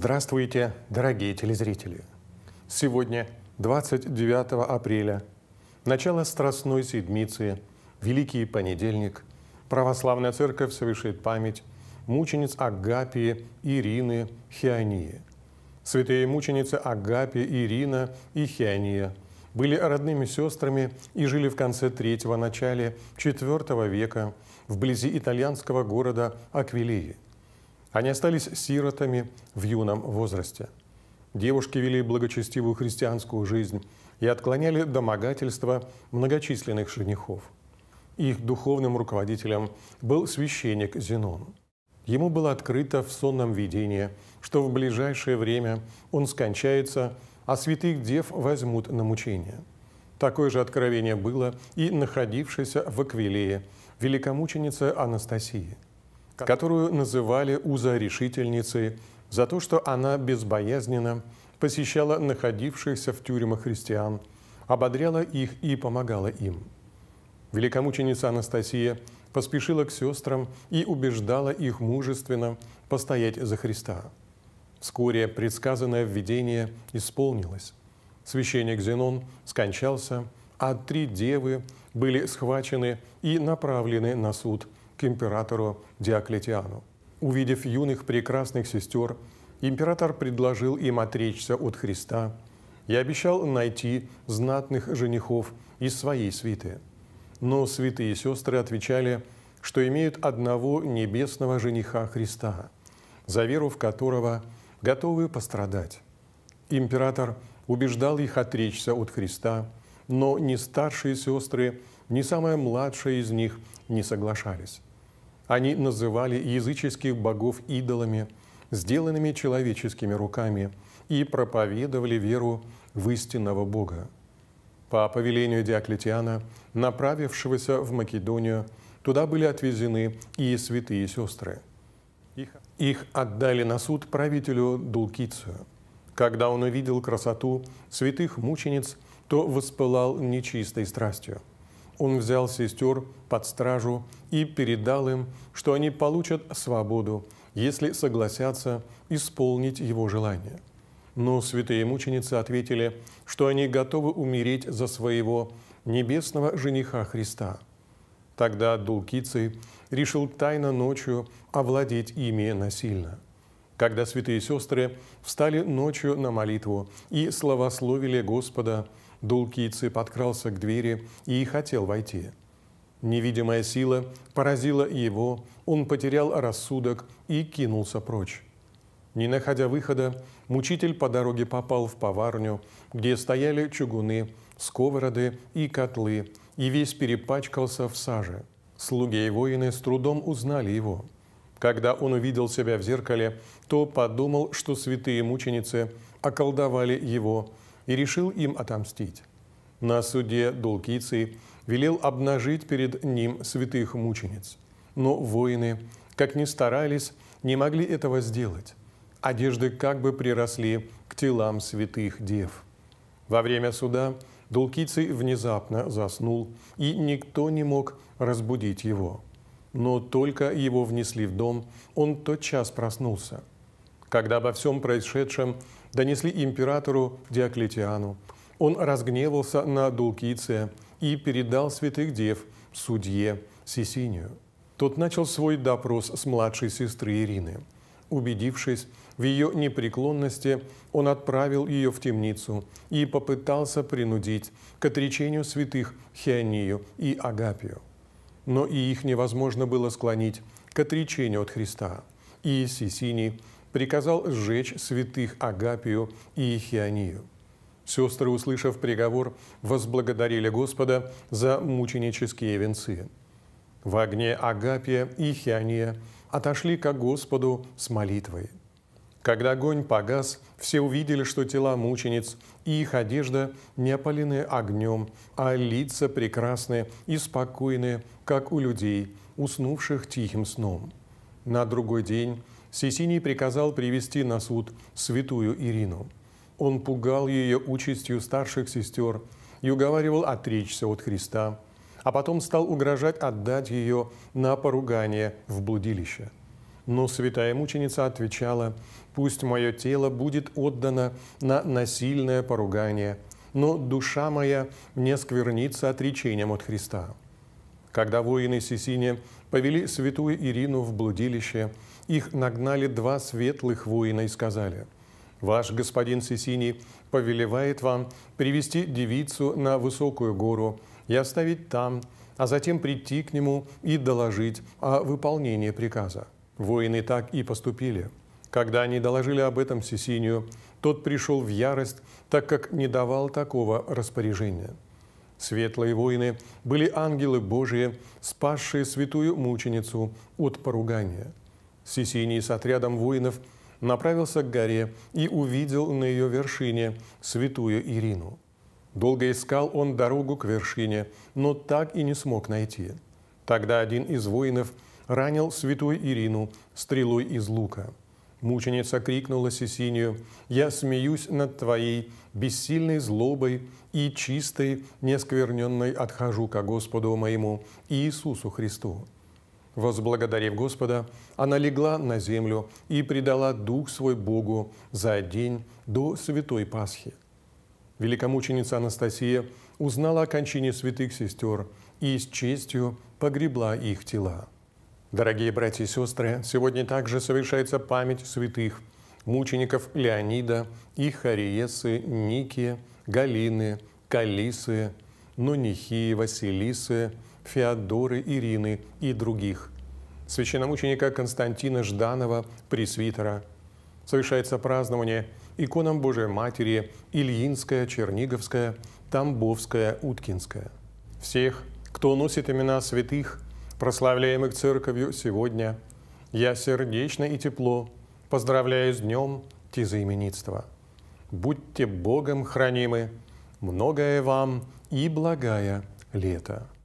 Здравствуйте, дорогие телезрители! Сегодня, 29 апреля, начало Страстной Седмицы, Великий Понедельник, Православная Церковь совершит память мучениц Агапии Ирины Хионии. Святые мученицы Агапия, Ирина и Хиония были родными сестрами и жили в конце третьего начале IV века вблизи итальянского города Аквилии – они остались сиротами в юном возрасте. Девушки вели благочестивую христианскую жизнь и отклоняли домогательства многочисленных женихов. Их духовным руководителем был священник Зенон. Ему было открыто в сонном видении, что в ближайшее время он скончается, а святых дев возьмут на мучение. Такое же откровение было и находившейся в Аквилее великомученице Анастасии – которую называли узорешительницей за то, что она безбоязненно посещала находившихся в тюрьмах христиан, ободряла их и помогала им. Великомученица Анастасия поспешила к сестрам и убеждала их мужественно постоять за Христа. Вскоре предсказанное введение исполнилось. Священник Зенон скончался, а три девы были схвачены и направлены на суд – к императору Диоклетиану. Увидев юных прекрасных сестер, император предложил им отречься от Христа и обещал найти знатных женихов из своей свиты. Но святые сестры отвечали, что имеют одного небесного жениха Христа, за веру в которого готовы пострадать. Император убеждал их отречься от Христа, но ни старшие сестры, ни самая младшая из них не соглашались. Они называли языческих богов идолами, сделанными человеческими руками, и проповедовали веру в истинного Бога. По повелению Диоклетиана, направившегося в Македонию, туда были отвезены и святые сестры. Их отдали на суд правителю Дулкицию. Когда он увидел красоту святых мучениц, то воспылал нечистой страстью – он взял сестер под стражу и передал им, что они получат свободу, если согласятся исполнить его желание. Но святые мученицы ответили, что они готовы умереть за своего небесного жениха Христа. Тогда Дулкиций решил тайно ночью овладеть ими насильно. Когда святые сестры встали ночью на молитву и славословили Господа – Дулкийцы подкрался к двери и хотел войти. Невидимая сила поразила его, он потерял рассудок и кинулся прочь. Не находя выхода, мучитель по дороге попал в поварню, где стояли чугуны, сковороды и котлы, и весь перепачкался в саже. Слуги и воины с трудом узнали его. Когда он увидел себя в зеркале, то подумал, что святые мученицы околдовали его и решил им отомстить. На суде Долкиций велел обнажить перед ним святых мучениц. Но воины, как ни старались, не могли этого сделать. Одежды как бы приросли к телам святых дев. Во время суда Дулкиций внезапно заснул, и никто не мог разбудить его. Но только его внесли в дом, он тотчас проснулся. Когда обо всем происшедшем донесли императору Диоклетиану. Он разгневался на Дулкиция и передал святых дев судье Сисинию. Тот начал свой допрос с младшей сестры Ирины. Убедившись в ее непреклонности, он отправил ее в темницу и попытался принудить к отречению святых Хианию и Агапию. Но и их невозможно было склонить к отречению от Христа. И Сисиний приказал сжечь святых Агапию и Ехионию. Сестры, услышав приговор, возблагодарили Господа за мученические венцы. В огне Агапия и Хиания отошли ко Господу с молитвой. Когда огонь погас, все увидели, что тела мучениц и их одежда не опалены огнем, а лица прекрасны и спокойны, как у людей, уснувших тихим сном. На другой день Сесиний приказал привести на суд святую Ирину. Он пугал ее участью старших сестер и уговаривал отречься от Христа, а потом стал угрожать отдать ее на поругание в блудилище. Но святая мученица отвечала, «Пусть мое тело будет отдано на насильное поругание, но душа моя не сквернится отречением от Христа». Когда воины Сисине повели святую Ирину в блудилище, их нагнали два светлых воина и сказали, «Ваш господин Сисини повелевает вам привести девицу на высокую гору и оставить там, а затем прийти к нему и доложить о выполнении приказа». Воины так и поступили. Когда они доложили об этом Сисинию, тот пришел в ярость, так как не давал такого распоряжения – Светлые воины были ангелы Божии, спасшие святую мученицу от поругания. Сесиний с отрядом воинов направился к горе и увидел на ее вершине святую Ирину. Долго искал он дорогу к вершине, но так и не смог найти. Тогда один из воинов ранил святую Ирину стрелой из лука – Мученица крикнула Сесинию, «Я смеюсь над твоей бессильной злобой и чистой, нескверненной отхожу ко Господу моему Иисусу Христу». Возблагодарив Господа, она легла на землю и предала Дух свой Богу за день до Святой Пасхи. Великомученица Анастасия узнала о кончине святых сестер и с честью погребла их тела. Дорогие братья и сестры, сегодня также совершается память святых, мучеников Леонида, Ихариесы, Ники, Галины, Калисы, Нунихи, Василисы, Феодоры, Ирины и других. Священномученика Константина Жданова, пресвитера. Совершается празднование иконам Божией Матери Ильинская, Черниговская, Тамбовская, Уткинская. Всех, кто носит имена святых – прославляемых Церковью сегодня, я сердечно и тепло поздравляю с Днем Тизоименитства. Будьте Богом хранимы, многое вам и благая лето.